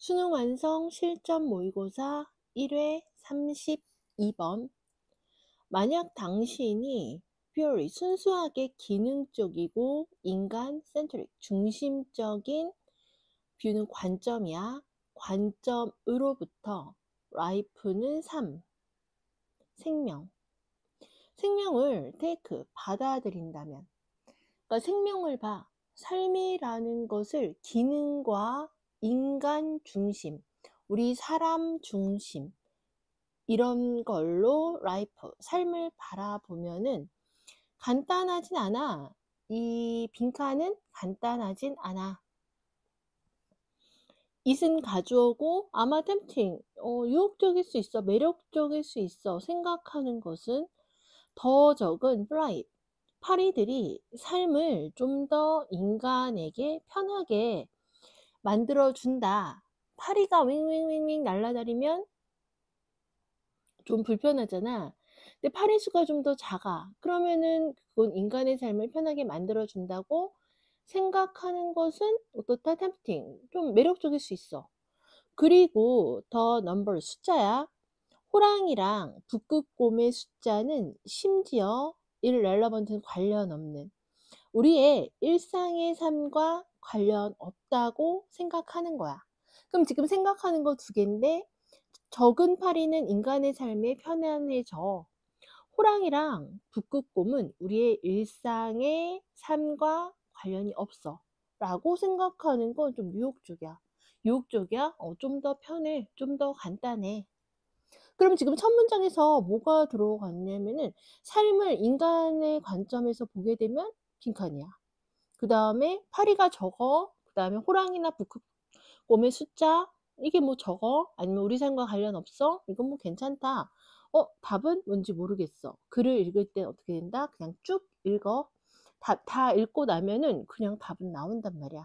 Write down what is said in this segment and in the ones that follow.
수능 완성 실전 모의고사 1회 32번 만약 당신이 퓨어리 순수하게 기능적이고 인간 센트릭 중심적인 뷰는 관점이야 관점으로부터 라이프는 3 생명 생명을 테이크 받아들인다면 그러니까 생명을 봐 삶이라는 것을 기능과 인간 중심, 우리 사람 중심, 이런 걸로 라이프, 삶을 바라보면은 간단하진 않아. 이 빈칸은 간단하진 않아. 이은 가져오고 아마 템팅 어, 유혹적일 수 있어 매력적일 수 있어 생각하는 것은 더 적은 플라이 파리들이 삶을 좀 더 인간에게 편하게 만들어준다. 파리가 윙윙윙윙 날아다니면 좀 불편하잖아. 근데 파리 수가 좀 더 작아. 그러면은 그건 인간의 삶을 편하게 만들어준다고 생각하는 것은 어떻다 템프팅. 좀 매력적일 수 있어. 그리고 더 넘버 숫자야. 호랑이랑 북극곰의 숫자는 심지어 일렐러번트 관련 없는 우리의 일상의 삶과 관련 없다고 생각하는 거야. 그럼 지금 생각하는 거 두 개인데 적은 파리는 인간의 삶에 편안해져. 호랑이랑 북극곰은 우리의 일상의 삶과 관련이 없어. 라고 생각하는 건 좀 유혹적이야. 유혹적이야? 어, 좀 더 편해. 좀 더 간단해. 그럼 지금 첫 문장에서 뭐가 들어갔냐면은 삶을 인간의 관점에서 보게 되면 빈칸이야. 그 다음에 파리가 적어, 그 다음에 호랑이나 북극곰의 숫자, 이게 뭐 적어? 아니면 우리 삶과 관련 없어? 이건 뭐 괜찮다. 어, 답은 뭔지 모르겠어. 글을 읽을 때 어떻게 된다? 그냥 쭉 읽어. 다, 다 읽고 나면은 그냥 답은 나온단 말이야.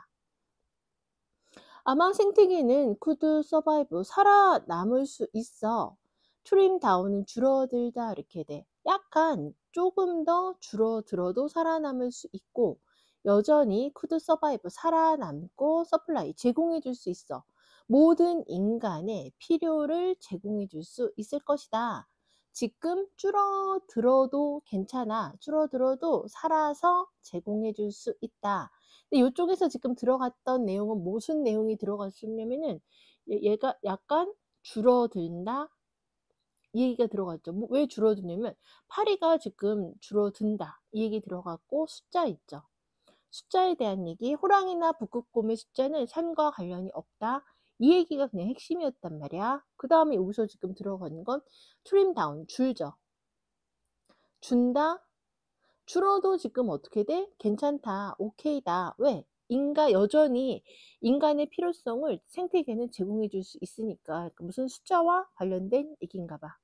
아마 생태계는 쿠드 서바이브 살아남을 수 있어. 트림 다운은 줄어들다 이렇게 돼. 약간 조금 더 줄어들어도 살아남을 수 있고 여전히 쿠드 서바이브 살아남고 서플라이 제공해 줄수 있어. 모든 인간의 필요를 제공해 줄수 있을 것이다. 지금 줄어들어도 괜찮아. 줄어들어도 살아서 제공해 줄수 있다. 근데 이쪽에서 지금 들어갔던 내용은 무슨 내용이 들어갔었냐면은 얘가 약간 줄어든다. 이 얘기가 들어갔죠. 뭐왜 줄어드냐면 파리가 지금 줄어든다. 이 얘기 들어갔고 숫자 있죠. 숫자에 대한 얘기, 호랑이나 북극곰의 숫자는 삶과 관련이 없다. 이 얘기가 그냥 핵심이었단 말이야. 그 다음에 여기서 지금 들어간 건 트림 다운, 줄죠. 준다, 줄어도 지금 어떻게 돼? 괜찮다, 오케이다. 왜? 인간 여전히 인간의 필요성을 생태계는 제공해 줄 수 있으니까 그러니까 무슨 숫자와 관련된 얘기인가 봐.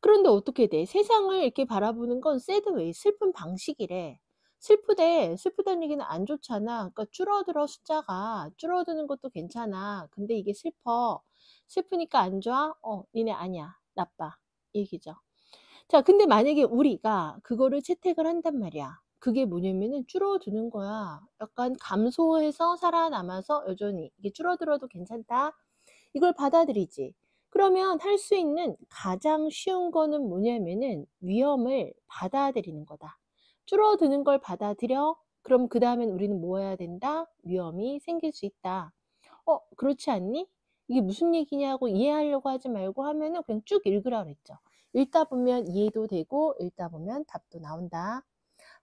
그런데 어떻게 돼? 세상을 이렇게 바라보는 건 새드웨이 슬픈 방식이래. 슬프대, 슬프다는 얘기는 안 좋잖아. 그러니까 줄어들어 숫자가 줄어드는 것도 괜찮아. 근데 이게 슬퍼. 슬프니까 안 좋아? 어, 니네 아니야. 나빠. 얘기죠. 자, 근데 만약에 우리가 그거를 채택을 한단 말이야. 그게 뭐냐면은 줄어드는 거야. 약간 감소해서 살아남아서 여전히 이게 줄어들어도 괜찮다. 이걸 받아들이지. 그러면 할 수 있는 가장 쉬운 거는 뭐냐면은 위험을 받아들이는 거다. 줄어드는 걸 받아들여. 그럼 그 다음엔 우리는 뭐 해야 된다? 위험이 생길 수 있다. 어, 그렇지 않니? 이게 무슨 얘기냐고 이해하려고 하지 말고 하면은 그냥 쭉 읽으라 그랬죠. 읽다 보면 이해도 되고 읽다 보면 답도 나온다.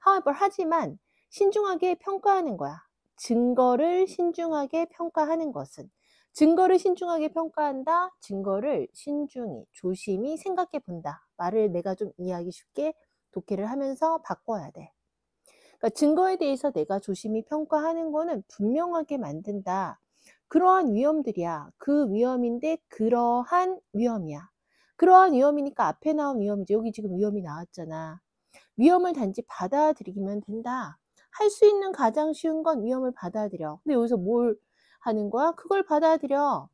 however 하지만 신중하게 평가하는 거야. 증거를 신중하게 평가하는 것은 증거를 신중하게 평가한다. 증거를 신중히 조심히 생각해 본다. 말을 내가 좀 이해하기 쉽게 독해를 하면서 바꿔야 돼. 그러니까 증거에 대해서 내가 조심히 평가하는 거는 분명하게 만든다. 그러한 위험들이야. 그 위험인데 그러한 위험이야. 그러한 위험이니까 앞에 나온 위험이지. 여기 지금 위험이 나왔잖아. 위험을 단지 받아들이기만 된다. 할 수 있는 가장 쉬운 건 위험을 받아들여. 근데 여기서 뭘 하는 거야? 그걸 받아들여.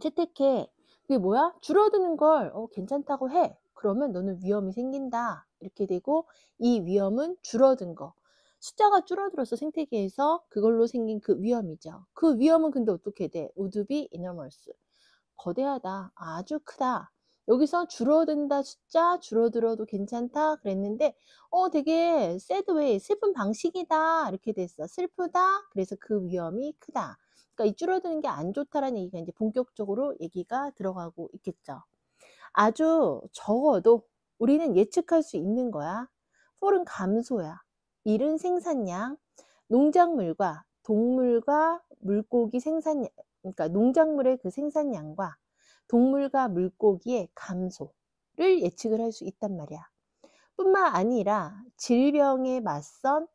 채택해. 그게 뭐야? 줄어드는 걸 어, 괜찮다고 해. 그러면 너는 위험이 생긴다. 이렇게 되고 이 위험은 줄어든 거. 숫자가 줄어들어서 생태계에서 그걸로 생긴 그 위험이죠. 그 위험은 근데 어떻게 돼? 우드비 이너멀스. 거대하다. 아주 크다. 여기서 줄어든다 숫자 줄어들어도 괜찮다 그랬는데 어 되게 새드웨이 슬픈 방식이다 이렇게 됐어 슬프다 그래서 그 위험이 크다 그러니까 이 줄어드는 게 안 좋다라는 얘기가 이제 본격적으로 얘기가 들어가고 있겠죠 아주 적어도 우리는 예측할 수 있는 거야. 폴은 감소야. 일은 생산량. 농작물과 동물과 물고기 생산 그러니까 농작물의 그 생산량과 동물과 물고기의 감소를 예측을 할 수 있단 말이야. 뿐만 아니라 질병에 맞선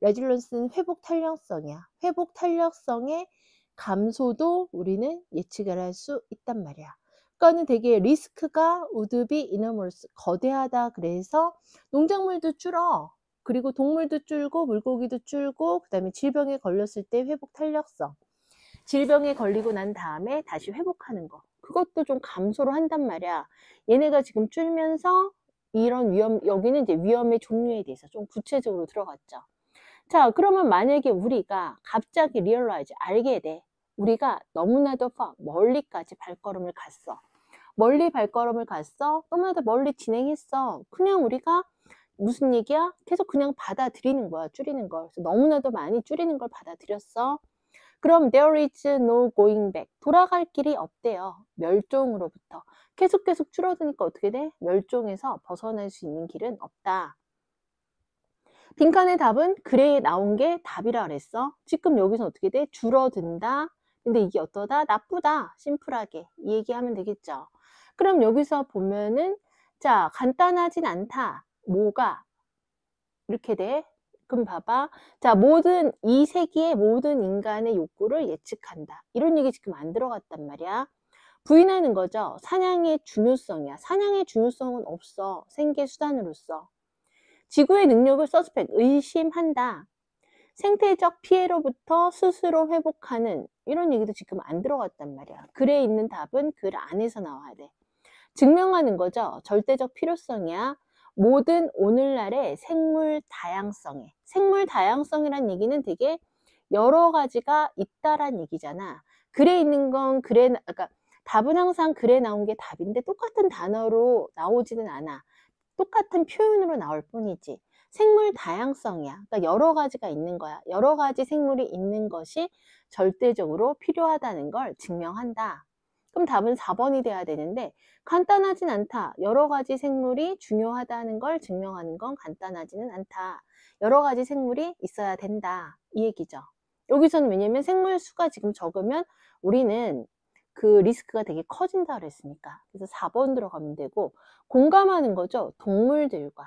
레질런스는 회복 탄력성이야. 회복 탄력성의 감소도 우리는 예측을 할 수 있단 말이야. 그러니까는 되게 리스크가 우드비 이너몰스 거대하다 그래서 농작물도 줄어 그리고 동물도 줄고 물고기도 줄고 그 다음에 질병에 걸렸을 때 회복 탄력성 질병에 걸리고 난 다음에 다시 회복하는 거 그것도 좀 감소로 한단 말이야 얘네가 지금 줄면서 이런 위험 여기는 이제 위험의 종류에 대해서 좀 구체적으로 들어갔죠 자 그러면 만약에 우리가 갑자기 리얼라이즈 알게 돼 우리가 너무나도 멀리까지 발걸음을 갔어 멀리 발걸음을 갔어? 너무나도 멀리 진행했어. 그냥 우리가 무슨 얘기야? 계속 그냥 받아들이는 거야. 줄이는 걸. 그래서 너무나도 많이 줄이는 걸 받아들였어. 그럼 there is no going back. 돌아갈 길이 없대요. 멸종으로부터. 계속 계속 줄어드니까 어떻게 돼? 멸종에서 벗어날 수 있는 길은 없다. 빈칸의 답은 그래 나온 게 답이라 그랬어. 지금 여기서 어떻게 돼? 줄어든다. 근데 이게 어떠다? 나쁘다. 심플하게 이 얘기하면 되겠죠. 그럼 여기서 보면은 자 간단하진 않다. 뭐가 이렇게 돼. 그럼 봐봐. 자 모든 이세계의 모든 인간의 욕구를 예측한다. 이런 얘기 지금 안 들어갔단 말이야. 부인하는 거죠. 사냥의 중요성이야. 사냥의 중요성은 없어. 생계 수단으로서. 지구의 능력을 서스펙, 의심한다. 생태적 피해로부터 스스로 회복하는 이런 얘기도 지금 안 들어갔단 말이야. 글에 있는 답은 글 안에서 나와야 돼. 증명하는 거죠. 절대적 필요성이야. 모든 오늘날의 생물 다양성에. 생물 다양성이란 얘기는 되게 여러 가지가 있다란 얘기잖아. 글에 있는 건 글에, 그러니까 답은 항상 글에 나온 게 답인데 똑같은 단어로 나오지는 않아. 똑같은 표현으로 나올 뿐이지. 생물 다양성이야. 그러니까 여러 가지가 있는 거야. 여러 가지 생물이 있는 것이 절대적으로 필요하다는 걸 증명한다. 그럼 답은 4번이 돼야 되는데 간단하진 않다. 여러 가지 생물이 중요하다는 걸 증명하는 건 간단하지는 않다. 여러 가지 생물이 있어야 된다. 이 얘기죠. 여기서는 왜냐면 생물 수가 지금 적으면 우리는 그 리스크가 되게 커진다 그랬으니까. 그래서 4번 들어가면 되고 공감하는 거죠. 동물들과.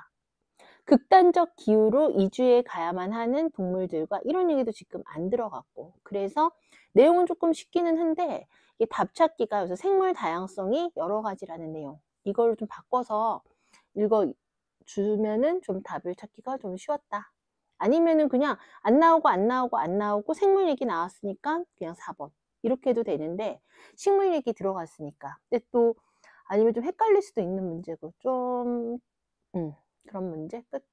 극단적 기후로 이주에 가야만 하는 동물들과 이런 얘기도 지금 안 들어갔고 그래서 내용은 조금 쉽기는 한데 이 답찾기가 그래서 생물 다양성이 여러 가지라는 내용. 이걸 좀 바꿔서 읽어 주면은 좀 답을 찾기가 좀 쉬웠다. 아니면은 그냥 안 나오고 안 나오고 안 나오고 생물 얘기 나왔으니까 그냥 4번. 이렇게 해도 되는데 식물 얘기 들어갔으니까. 근데 또 아니면 좀 헷갈릴 수도 있는 문제고 좀 음, 그런 문제 끝.